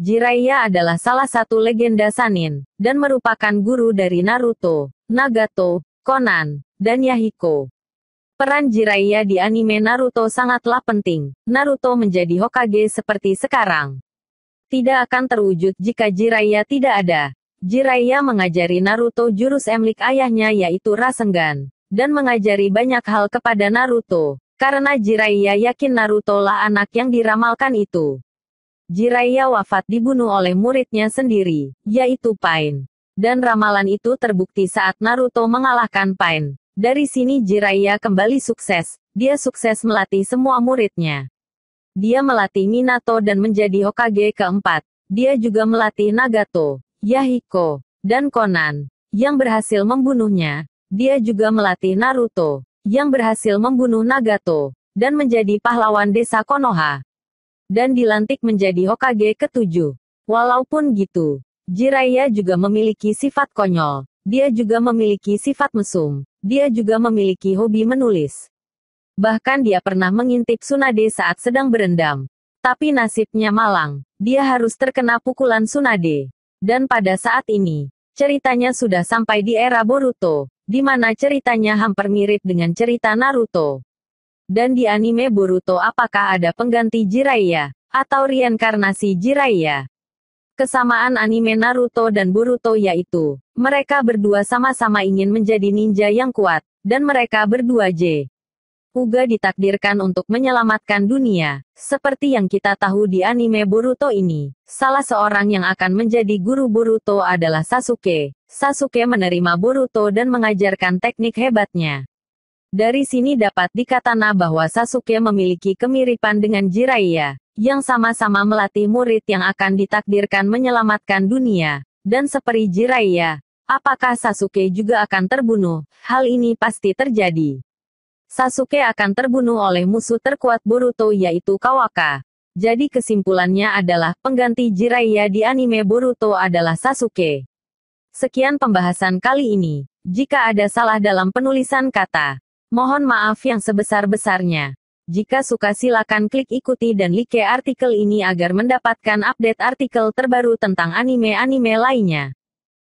Jiraiya adalah salah satu legenda Sanin, dan merupakan guru dari Naruto, Nagato, Conan, dan Yahiko. Peran Jiraiya di anime Naruto sangatlah penting. Naruto menjadi Hokage seperti sekarang. Tidak akan terwujud jika Jiraiya tidak ada. Jiraiya mengajari Naruto jurus emlik ayahnya yaitu Rasengan, dan mengajari banyak hal kepada Naruto, karena Jiraiya yakin Naruto lah anak yang diramalkan itu. Jiraiya wafat dibunuh oleh muridnya sendiri, yaitu Pain. Dan ramalan itu terbukti saat Naruto mengalahkan Pain. Dari sini Jiraiya kembali sukses, dia sukses melatih semua muridnya. Dia melatih Minato dan menjadi Hokage keempat. Dia juga melatih Nagato, Yahiko, dan Konan, yang berhasil membunuhnya. Dia juga melatih Naruto, yang berhasil membunuh Nagato, dan menjadi pahlawan desa Konoha dan dilantik menjadi Hokage ketujuh. Walaupun gitu, Jiraiya juga memiliki sifat konyol. Dia juga memiliki sifat mesum. Dia juga memiliki hobi menulis. Bahkan dia pernah mengintip Sunade saat sedang berendam. Tapi nasibnya malang. Dia harus terkena pukulan Sunade. Dan pada saat ini, ceritanya sudah sampai di era Boruto, di mana ceritanya hampir mirip dengan cerita Naruto. Dan di anime Boruto apakah ada pengganti Jiraiya? Atau reinkarnasi Jiraiya? Kesamaan anime Naruto dan Boruto yaitu, mereka berdua sama-sama ingin menjadi ninja yang kuat, dan mereka berdua J. Uga ditakdirkan untuk menyelamatkan dunia, seperti yang kita tahu di anime Boruto ini. Salah seorang yang akan menjadi guru Boruto adalah Sasuke. Sasuke menerima Boruto dan mengajarkan teknik hebatnya. Dari sini dapat dikatakan bahwa Sasuke memiliki kemiripan dengan Jiraiya, yang sama-sama melatih murid yang akan ditakdirkan menyelamatkan dunia. Dan seperti Jiraiya, apakah Sasuke juga akan terbunuh? Hal ini pasti terjadi. Sasuke akan terbunuh oleh musuh terkuat Boruto yaitu Kawaka. Jadi kesimpulannya adalah pengganti Jiraiya di anime Boruto adalah Sasuke. Sekian pembahasan kali ini. Jika ada salah dalam penulisan kata, Mohon maaf yang sebesar-besarnya. Jika suka silakan klik ikuti dan like artikel ini agar mendapatkan update artikel terbaru tentang anime-anime lainnya.